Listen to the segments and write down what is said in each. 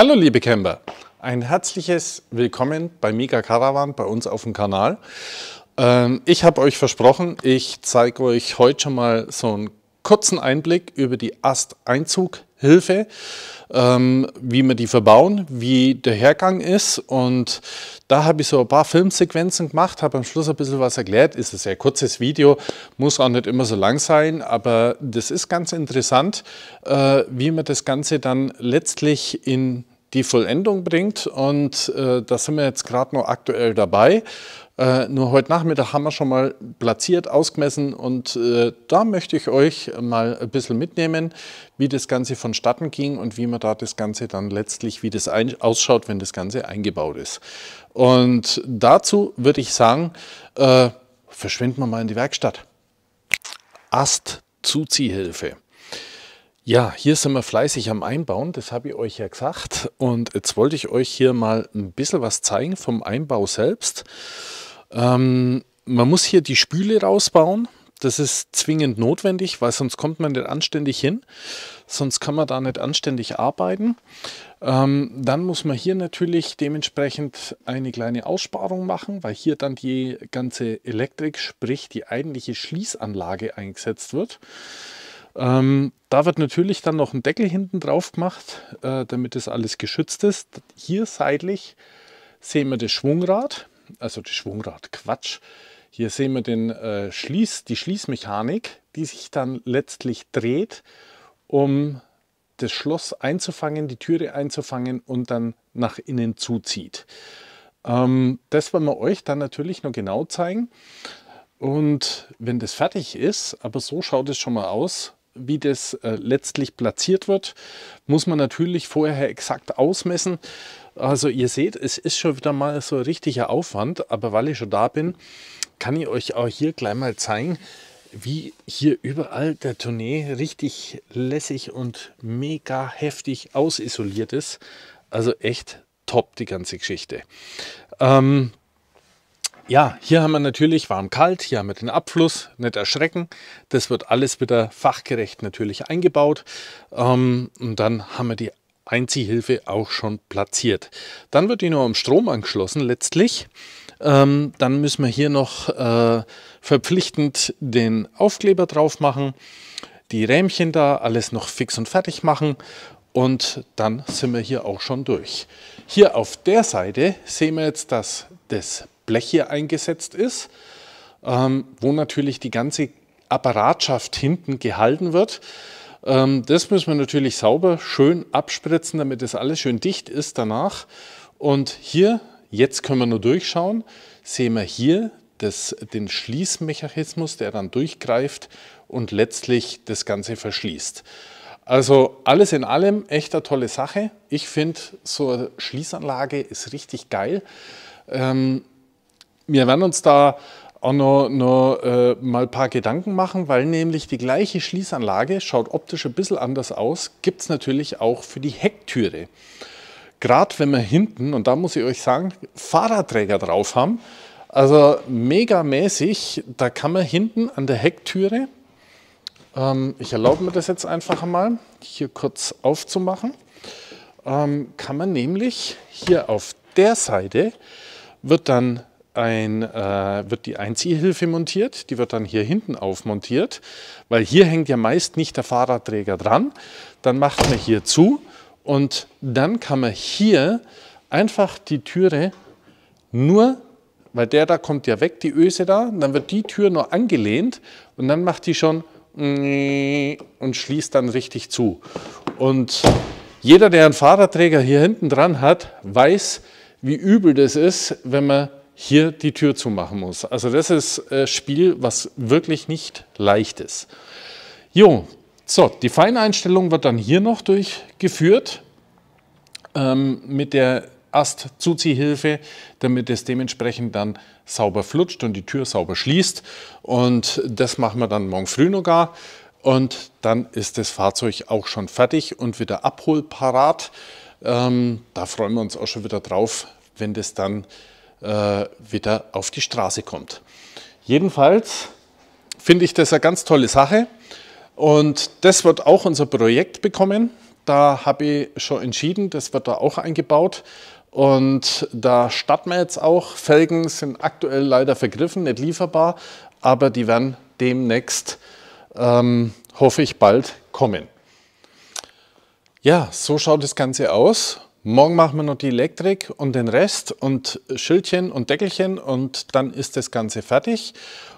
Hallo liebe Camper, ein herzliches Willkommen bei Mika Caravan bei uns auf dem Kanal. Ähm, ich habe euch versprochen, ich zeige euch heute schon mal so einen kurzen Einblick über die Asteinzughilfe, ähm, wie wir die verbauen, wie der Hergang ist und da habe ich so ein paar Filmsequenzen gemacht, habe am Schluss ein bisschen was erklärt, ist ein sehr kurzes Video, muss auch nicht immer so lang sein, aber das ist ganz interessant, äh, wie man das Ganze dann letztlich in die Vollendung bringt. Und äh, da sind wir jetzt gerade noch aktuell dabei. Äh, nur heute Nachmittag haben wir schon mal platziert, ausgemessen und äh, da möchte ich euch mal ein bisschen mitnehmen, wie das Ganze vonstatten ging und wie man da das Ganze dann letztlich, wie das ausschaut, wenn das Ganze eingebaut ist. Und dazu würde ich sagen, äh, verschwinden wir mal in die Werkstatt. Ast Zuziehhilfe. Ja, hier sind wir fleißig am Einbauen, das habe ich euch ja gesagt. Und jetzt wollte ich euch hier mal ein bisschen was zeigen vom Einbau selbst. Ähm, man muss hier die Spüle rausbauen. Das ist zwingend notwendig, weil sonst kommt man nicht anständig hin. Sonst kann man da nicht anständig arbeiten. Ähm, dann muss man hier natürlich dementsprechend eine kleine Aussparung machen, weil hier dann die ganze Elektrik, sprich die eigentliche Schließanlage eingesetzt wird. Ähm, da wird natürlich dann noch ein Deckel hinten drauf gemacht, äh, damit das alles geschützt ist. Hier seitlich sehen wir das Schwungrad, also das Schwungrad Quatsch. Hier sehen wir den, äh, Schließ, die Schließmechanik, die sich dann letztlich dreht, um das Schloss einzufangen, die Türe einzufangen und dann nach innen zuzieht. Ähm, das wollen wir euch dann natürlich noch genau zeigen. Und wenn das fertig ist, aber so schaut es schon mal aus, wie das äh, letztlich platziert wird, muss man natürlich vorher exakt ausmessen. Also ihr seht, es ist schon wieder mal so ein richtiger Aufwand, aber weil ich schon da bin, kann ich euch auch hier gleich mal zeigen, wie hier überall der Tournee richtig lässig und mega heftig ausisoliert ist. Also echt top die ganze Geschichte. Ähm, ja, hier haben wir natürlich warm-kalt, hier haben wir den Abfluss, nicht erschrecken. Das wird alles wieder fachgerecht natürlich eingebaut. Ähm, und dann haben wir die Einziehhilfe auch schon platziert. Dann wird die noch am Strom angeschlossen letztlich. Ähm, dann müssen wir hier noch äh, verpflichtend den Aufkleber drauf machen, die Rähmchen da, alles noch fix und fertig machen und dann sind wir hier auch schon durch. Hier auf der Seite sehen wir jetzt, dass das Blech hier eingesetzt ist, ähm, wo natürlich die ganze Apparatschaft hinten gehalten wird. Ähm, das müssen wir natürlich sauber schön abspritzen, damit das alles schön dicht ist danach. Und hier, jetzt können wir nur durchschauen, sehen wir hier das, den Schließmechanismus, der dann durchgreift und letztlich das Ganze verschließt. Also alles in allem echt eine tolle Sache. Ich finde, so eine Schließanlage ist richtig geil. Ähm, wir werden uns da auch noch, noch äh, mal ein paar Gedanken machen, weil nämlich die gleiche Schließanlage, schaut optisch ein bisschen anders aus, gibt es natürlich auch für die Hecktüre. Gerade wenn wir hinten, und da muss ich euch sagen, Fahrradträger drauf haben, also megamäßig, da kann man hinten an der Hecktüre, ähm, ich erlaube mir das jetzt einfach mal, hier kurz aufzumachen, ähm, kann man nämlich hier auf der Seite wird dann ein, äh, wird die Einziehhilfe montiert, die wird dann hier hinten aufmontiert, weil hier hängt ja meist nicht der Fahrradträger dran. Dann macht man hier zu und dann kann man hier einfach die Türe nur, weil der da kommt ja weg, die Öse da, dann wird die Tür nur angelehnt und dann macht die schon und schließt dann richtig zu. Und jeder, der einen Fahrradträger hier hinten dran hat, weiß, wie übel das ist, wenn man hier die Tür zumachen muss. Also das ist ein äh, Spiel, was wirklich nicht leicht ist. Jo, so, die Feineinstellung wird dann hier noch durchgeführt ähm, mit der Ast-Zuziehhilfe, damit es dementsprechend dann sauber flutscht und die Tür sauber schließt. Und das machen wir dann morgen früh noch gar. Und dann ist das Fahrzeug auch schon fertig und wieder abholparat. Ähm, da freuen wir uns auch schon wieder drauf, wenn das dann äh, wieder auf die Straße kommt. Jedenfalls finde ich das eine ganz tolle Sache und das wird auch unser Projekt bekommen. Da habe ich schon entschieden, das wird da auch eingebaut. Und da starten wir jetzt auch. Felgen sind aktuell leider vergriffen, nicht lieferbar, aber die werden demnächst, ähm, hoffe ich, bald kommen. Ja, so schaut das Ganze aus. Morgen machen wir noch die Elektrik und den Rest und Schildchen und Deckelchen und dann ist das Ganze fertig.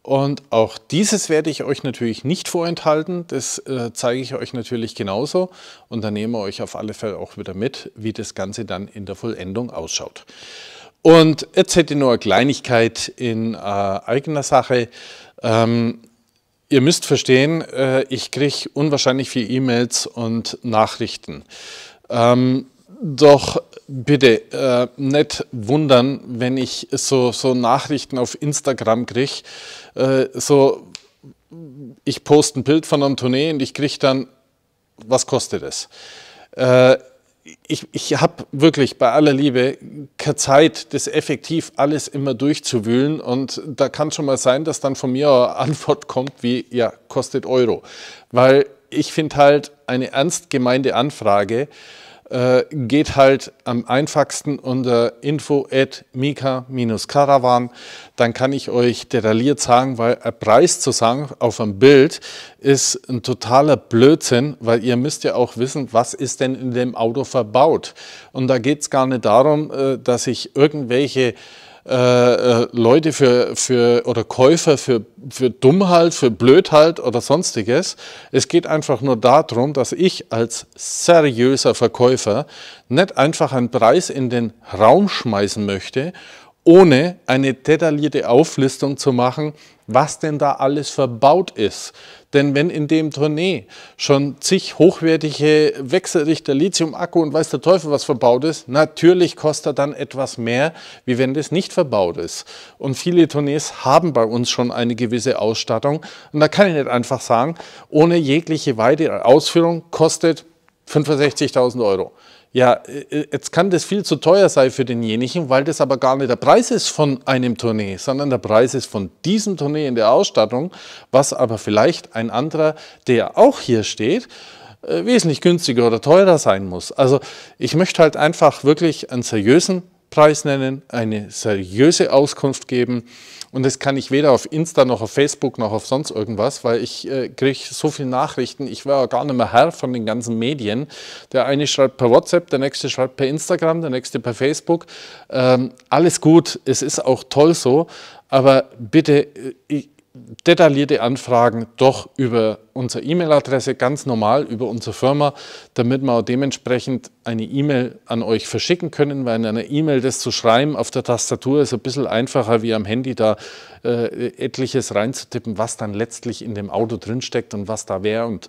Und auch dieses werde ich euch natürlich nicht vorenthalten. Das äh, zeige ich euch natürlich genauso. Und dann nehmen wir euch auf alle Fälle auch wieder mit, wie das Ganze dann in der Vollendung ausschaut. Und jetzt hätte ich nur eine Kleinigkeit in äh, eigener Sache. Ähm, ihr müsst verstehen, äh, ich kriege unwahrscheinlich viele E-Mails und Nachrichten. Ähm, doch bitte äh, nicht wundern, wenn ich so, so Nachrichten auf Instagram kriege. Äh, so, ich poste ein Bild von einem Tournee und ich kriege dann, was kostet es? Äh, ich, ich habe wirklich bei aller Liebe keine Zeit, das effektiv alles immer durchzuwühlen. Und da kann schon mal sein, dass dann von mir eine Antwort kommt wie, ja, kostet Euro. Weil ich finde halt eine ernst gemeinte Anfrage, äh, geht halt am einfachsten unter info at info.mika-caravan. Dann kann ich euch detailliert sagen, weil ein Preis zu sagen auf einem Bild ist ein totaler Blödsinn, weil ihr müsst ja auch wissen, was ist denn in dem Auto verbaut. Und da geht es gar nicht darum, äh, dass ich irgendwelche äh, äh, Leute für, für oder Käufer für, für dumm halt, für blöd halt oder sonstiges. Es geht einfach nur darum, dass ich als seriöser Verkäufer nicht einfach einen Preis in den Raum schmeißen möchte ohne eine detaillierte Auflistung zu machen, was denn da alles verbaut ist. Denn wenn in dem Tournee schon zig hochwertige Wechselrichter, Lithium-Akku und weiß der Teufel was verbaut ist, natürlich kostet er dann etwas mehr, wie wenn das nicht verbaut ist. Und viele Tournees haben bei uns schon eine gewisse Ausstattung. Und da kann ich nicht einfach sagen, ohne jegliche weitere Ausführung kostet 65.000 Euro. Ja, äh, äh, jetzt kann das viel zu teuer sein für denjenigen, weil das aber gar nicht der Preis ist von einem Tournee, sondern der Preis ist von diesem Tournee in der Ausstattung, was aber vielleicht ein anderer, der auch hier steht, äh, wesentlich günstiger oder teurer sein muss. Also ich möchte halt einfach wirklich einen seriösen Preis nennen, eine seriöse Auskunft geben. Und das kann ich weder auf Insta noch auf Facebook noch auf sonst irgendwas, weil ich äh, kriege so viele Nachrichten. Ich war gar nicht mehr Herr von den ganzen Medien. Der eine schreibt per WhatsApp, der nächste schreibt per Instagram, der nächste per Facebook. Ähm, alles gut, es ist auch toll so. Aber bitte, äh, ich, detaillierte Anfragen doch über unsere E-Mail-Adresse, ganz normal über unsere Firma, damit wir auch dementsprechend eine E-Mail an euch verschicken können, weil in einer E-Mail das zu schreiben auf der Tastatur ist ein bisschen einfacher, wie am Handy da äh, etliches reinzutippen, was dann letztlich in dem Auto drinsteckt und was da wäre. Und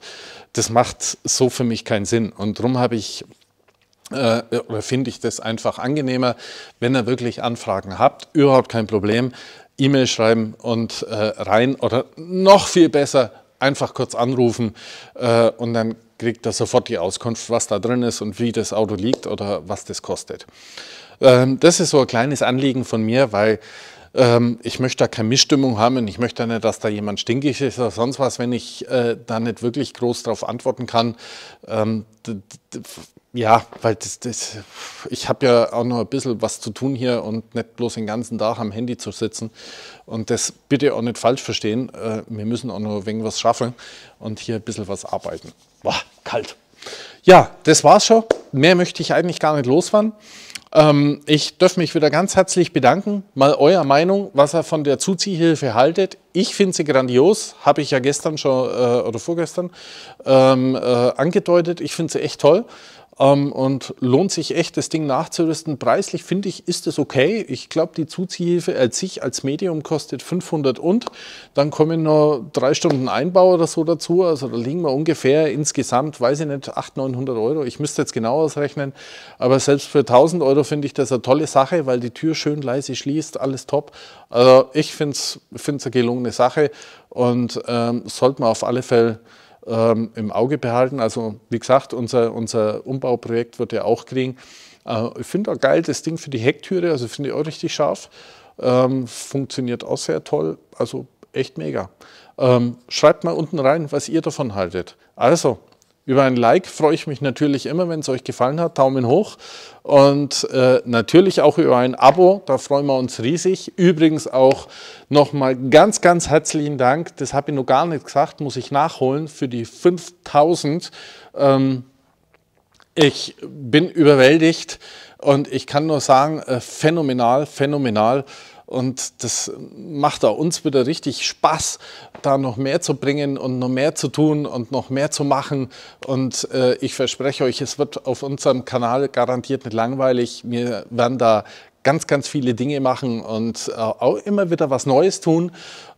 das macht so für mich keinen Sinn. Und darum habe ich äh, oder finde ich das einfach angenehmer, wenn ihr wirklich Anfragen habt, überhaupt kein Problem E-Mail schreiben und äh, rein oder noch viel besser einfach kurz anrufen äh, und dann kriegt er sofort die Auskunft, was da drin ist und wie das Auto liegt oder was das kostet. Ähm, das ist so ein kleines Anliegen von mir, weil ähm, ich möchte da keine Missstimmung haben und ich möchte nicht, dass da jemand stinkig ist oder sonst was, wenn ich äh, da nicht wirklich groß darauf antworten kann. Ähm, ja, weil das, das, ich habe ja auch noch ein bisschen was zu tun hier und nicht bloß den ganzen Tag am Handy zu sitzen. Und das bitte auch nicht falsch verstehen. Äh, wir müssen auch noch wegen was schaffen und hier ein bisschen was arbeiten. Boah, kalt. Ja, das war's schon. Mehr möchte ich eigentlich gar nicht losfahren. Ähm, ich darf mich wieder ganz herzlich bedanken. Mal eurer Meinung, was ihr von der Zuziehhilfe haltet. Ich finde sie grandios, habe ich ja gestern schon äh, oder vorgestern ähm, äh, angedeutet. Ich finde sie echt toll. Ähm, und lohnt sich echt, das Ding nachzurüsten. Preislich finde ich, ist es okay. Ich glaube, die Zuziehhilfe als sich, als Medium kostet 500 und. Dann kommen noch drei Stunden Einbau oder so dazu. Also da liegen wir ungefähr insgesamt, weiß ich nicht, 800, 900 Euro. Ich müsste jetzt genau ausrechnen. Aber selbst für 1000 Euro finde ich das eine tolle Sache, weil die Tür schön leise schließt, alles top. Also ich finde es eine gelungene Sache und ähm, sollte man auf alle Fälle ähm, im Auge behalten. Also wie gesagt, unser, unser Umbauprojekt wird ja auch kriegen. Äh, ich finde auch geil das Ding für die Hecktüre, also finde ich auch richtig scharf. Ähm, funktioniert auch sehr toll, also echt mega. Ähm, schreibt mal unten rein, was ihr davon haltet. Also, über ein Like freue ich mich natürlich immer, wenn es euch gefallen hat. Daumen hoch. Und äh, natürlich auch über ein Abo, da freuen wir uns riesig. Übrigens auch nochmal ganz, ganz herzlichen Dank. Das habe ich noch gar nicht gesagt, muss ich nachholen für die 5000. Ähm, ich bin überwältigt und ich kann nur sagen, äh, phänomenal, phänomenal. Und das macht auch uns wieder richtig Spaß, da noch mehr zu bringen und noch mehr zu tun und noch mehr zu machen. Und äh, ich verspreche euch, es wird auf unserem Kanal garantiert nicht langweilig. Wir werden da ganz, ganz viele Dinge machen und äh, auch immer wieder was Neues tun.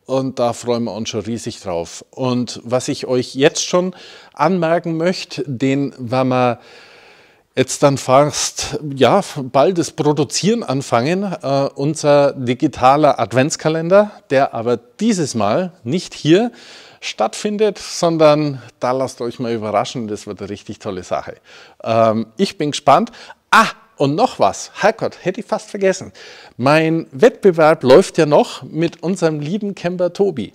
Und da freuen wir uns schon riesig drauf. Und was ich euch jetzt schon anmerken möchte, den, wenn man jetzt dann fast ja, bald das Produzieren anfangen, äh, unser digitaler Adventskalender, der aber dieses Mal nicht hier stattfindet, sondern da lasst euch mal überraschen, das wird eine richtig tolle Sache. Ähm, ich bin gespannt. Ah, und noch was, Herrgott, hätte ich fast vergessen. Mein Wettbewerb läuft ja noch mit unserem lieben Camper Tobi.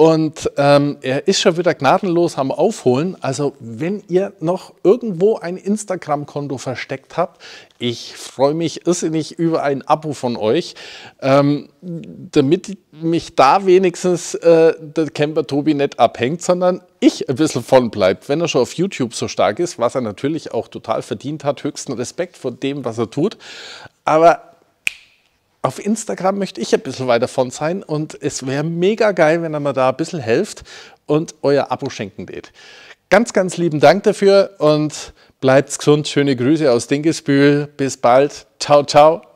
Und ähm, er ist schon wieder gnadenlos am Aufholen. Also wenn ihr noch irgendwo ein Instagram-Konto versteckt habt, ich freue mich irrsinnig über ein Abo von euch, ähm, damit mich da wenigstens äh, der Camper Tobi nicht abhängt, sondern ich ein bisschen von bleibt. Wenn er schon auf YouTube so stark ist, was er natürlich auch total verdient hat, höchsten Respekt vor dem, was er tut. Aber auf Instagram möchte ich ein bisschen weiter von sein und es wäre mega geil, wenn ihr mir da ein bisschen helft und euer Abo schenken tät. Ganz, ganz lieben Dank dafür und bleibt gesund. Schöne Grüße aus Dingesbühl. Bis bald. Ciao, ciao.